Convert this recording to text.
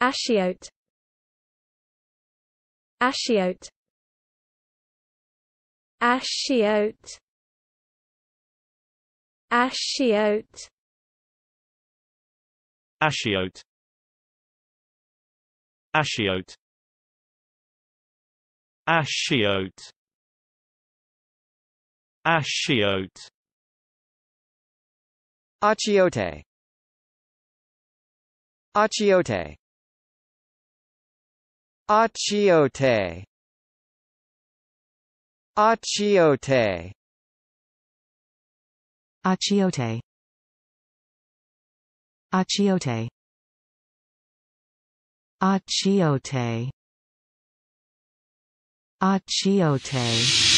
Ashiote Ashiote Ashiote Ashiote Ashiote Ashiote Ashiote Ashiote Achiote Achiote Achiote Achiote Achiote Achiote Achiote Achiote